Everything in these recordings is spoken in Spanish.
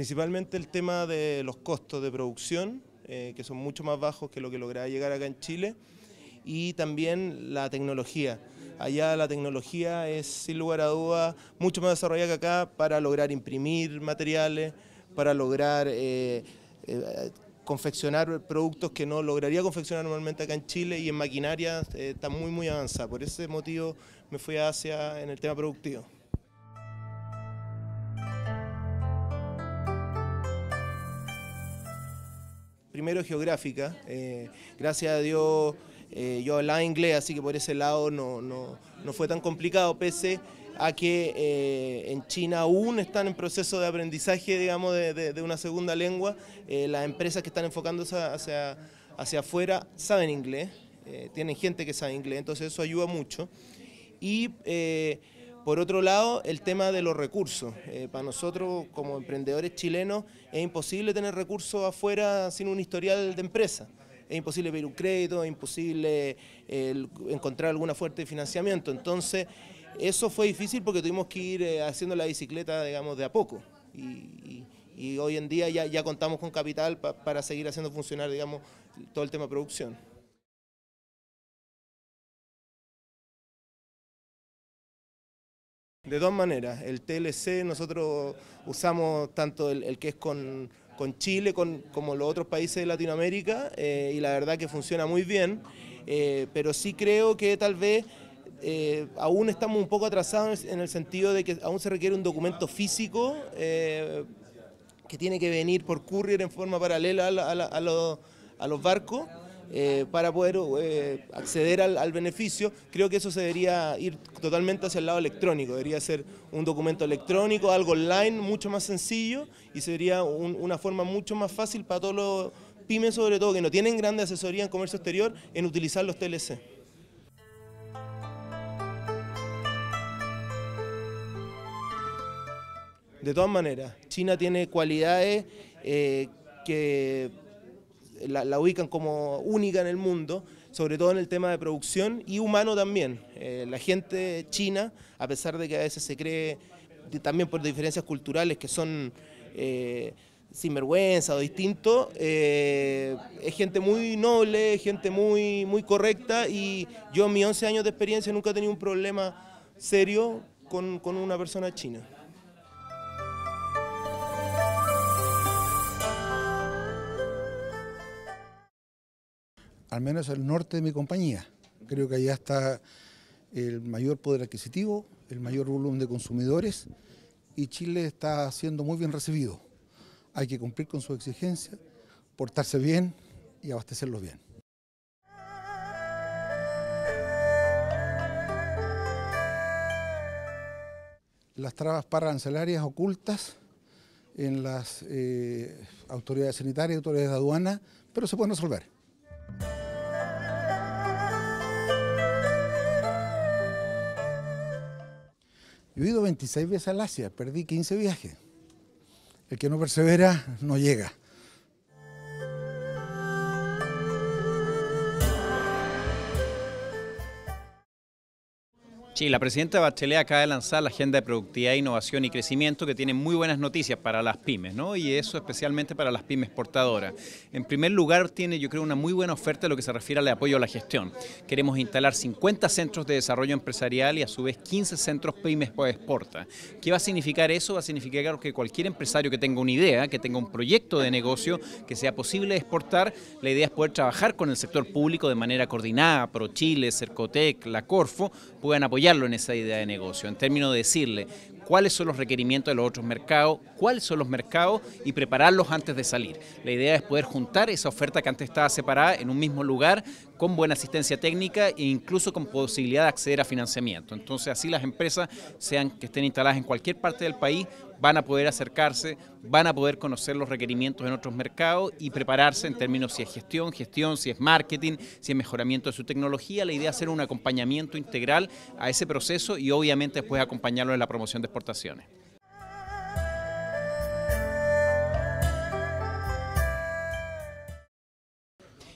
Principalmente el tema de los costos de producción, eh, que son mucho más bajos que lo que lograba llegar acá en Chile, y también la tecnología. Allá la tecnología es, sin lugar a dudas mucho más desarrollada que acá para lograr imprimir materiales, para lograr eh, eh, confeccionar productos que no lograría confeccionar normalmente acá en Chile y en maquinaria está muy muy avanzada. Por ese motivo me fui a Asia en el tema productivo. primero geográfica. Eh, gracias a Dios eh, yo hablaba inglés, así que por ese lado no, no, no fue tan complicado, pese a que eh, en China aún están en proceso de aprendizaje, digamos, de, de, de una segunda lengua. las empresas que están enfocándose hacia, hacia afuera saben inglés, tienen gente que sabe inglés, entonces eso ayuda mucho. Y por otro lado, el tema de los recursos. Eh, para nosotros, como emprendedores chilenos, es imposible tener recursos afuera sin un historial de empresa. Es imposible pedir un crédito, es imposible eh, encontrar alguna fuente de financiamiento. Entonces, eso fue difícil porque tuvimos que ir eh, haciendo la bicicleta, digamos, de a poco. Y, hoy en día ya, contamos con capital para seguir haciendo funcionar, digamos, todo el tema de producción. De dos maneras, el TLC nosotros usamos tanto el, que es con, Chile como los otros países de Latinoamérica eh, y la verdad que funciona muy bien, eh, pero sí creo que tal vez eh, aún estamos un poco atrasados en el sentido de que aún se requiere un documento físico que tiene que venir por courier en forma paralela los, a los barcos. Eh, para poder eh, acceder al, beneficio, creo que eso se debería ir totalmente hacia el lado electrónico, debería ser un documento electrónico, algo online, mucho más sencillo y sería una forma mucho más fácil para todos los pymes, sobre todo, que no tienen grande asesoría en comercio exterior, en utilizar los TLC. De todas maneras, China tiene cualidades eh, que la, ubican como única en el mundo, sobre todo en el tema de producción y humano también. Eh, la gente china, a pesar de que a veces se cree, también por diferencias culturales que son eh, sinvergüenza o distinto, eh, es gente muy noble, gente muy, muy correcta y yo en mis 11 años de experiencia nunca he tenido un problema serio con una persona china. al menos el norte de mi compañía. Creo que allá está el mayor poder adquisitivo, el mayor volumen de consumidores y Chile está siendo muy bien recibido. Hay que cumplir con su exigencia portarse bien y abastecerlos bien. Las trabas parancelarias ocultas en las eh, autoridades sanitarias y autoridades de aduana, pero se pueden resolver. he ido 26 veces al Asia, perdí 15 viajes. El que no persevera no llega. Sí, la presidenta Bachelet acaba de lanzar la Agenda de Productividad, Innovación y Crecimiento que tiene muy buenas noticias para las pymes, ¿no? Y eso especialmente para las pymes exportadoras. En primer lugar, tiene yo creo una muy buena oferta en lo que se refiere al apoyo a la gestión. Queremos instalar 50 centros de desarrollo empresarial y a su vez 15 centros pymes para exporta. ¿Qué va a significar eso? Va a significar que cualquier empresario que tenga una idea, que tenga un proyecto de negocio que sea posible exportar, la idea es poder trabajar con el sector público de manera coordinada, ProChile, Cercotec, la Corfo, puedan apoyar en esa idea de negocio, en términos de decirle cuáles son los requerimientos de los otros mercados, cuáles son los mercados y prepararlos antes de salir. La idea es poder juntar esa oferta que antes estaba separada en un mismo lugar con buena asistencia técnica e incluso con posibilidad de acceder a financiamiento. Entonces así las empresas, sean que estén instaladas en cualquier parte del país, van a poder acercarse, van a poder conocer los requerimientos en otros mercados y prepararse en términos si es gestión, gestión, si es marketing, si es mejoramiento de su tecnología. La idea es hacer un acompañamiento integral a ese proceso y obviamente después acompañarlo en la promoción de exportaciones.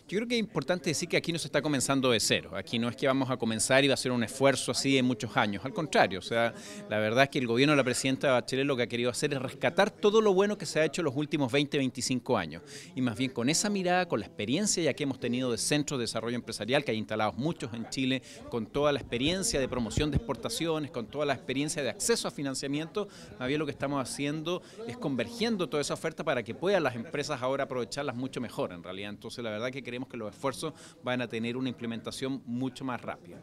Yo creo que es importante decir que aquí no se está comenzando de cero, aquí no es que vamos a comenzar y va a ser un esfuerzo así de muchos años, al contrario, o sea, la verdad es que el gobierno de la presidenta de Bachelet lo que ha querido hacer es rescatar todo lo bueno que se ha hecho en los últimos 20, 25 años, y más bien con esa mirada, con la experiencia ya que hemos tenido de centros de desarrollo empresarial, que hay instalados muchos en Chile, con toda la experiencia de promoción de exportaciones, con toda la experiencia de acceso a financiamiento, más bien lo que estamos haciendo es convergiendo toda esa oferta para que puedan las empresas ahora aprovecharlas mucho mejor en realidad, entonces la verdad que que creemos que los esfuerzos van a tener una implementación mucho más rápida.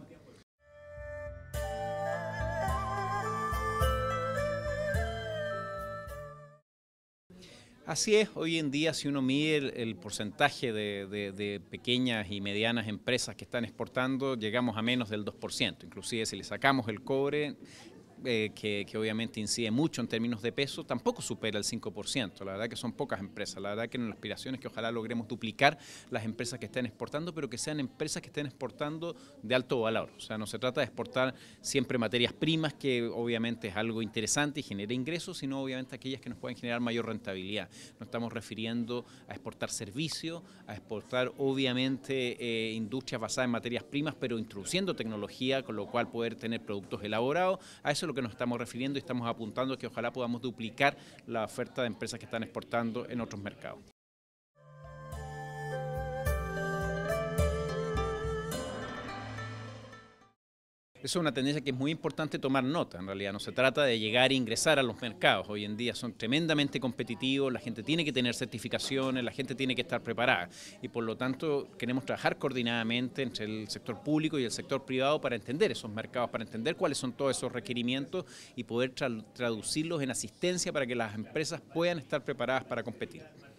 Así es, hoy en día si uno mide el, porcentaje de, de, pequeñas y medianas empresas que están exportando, llegamos a menos del 2%. Inclusive si le sacamos el cobre, eh, que, obviamente incide mucho en términos de peso, tampoco supera el 5%. La verdad que son pocas empresas. La verdad que la aspiración es que ojalá logremos duplicar las empresas que estén exportando, pero que sean empresas que estén exportando de alto valor. O sea, no se trata de exportar siempre materias primas, que obviamente es algo interesante y genera ingresos, sino obviamente aquellas que nos pueden generar mayor rentabilidad. No estamos refiriendo a exportar servicios, a exportar obviamente eh, industrias basadas en materias primas, pero introduciendo tecnología, con lo cual poder tener productos elaborados. A eso que nos estamos refiriendo y estamos apuntando que ojalá podamos duplicar la oferta de empresas que están exportando en otros mercados. Eso es una tendencia que es muy importante tomar nota, en realidad. No se trata de llegar e ingresar a los mercados. Hoy en día son tremendamente competitivos, la gente tiene que tener certificaciones, la gente tiene que estar preparada. Y por lo tanto, queremos trabajar coordinadamente entre el sector público y el sector privado para entender esos mercados, para entender cuáles son todos esos requerimientos y poder traducirlos en asistencia para que las empresas puedan estar preparadas para competir.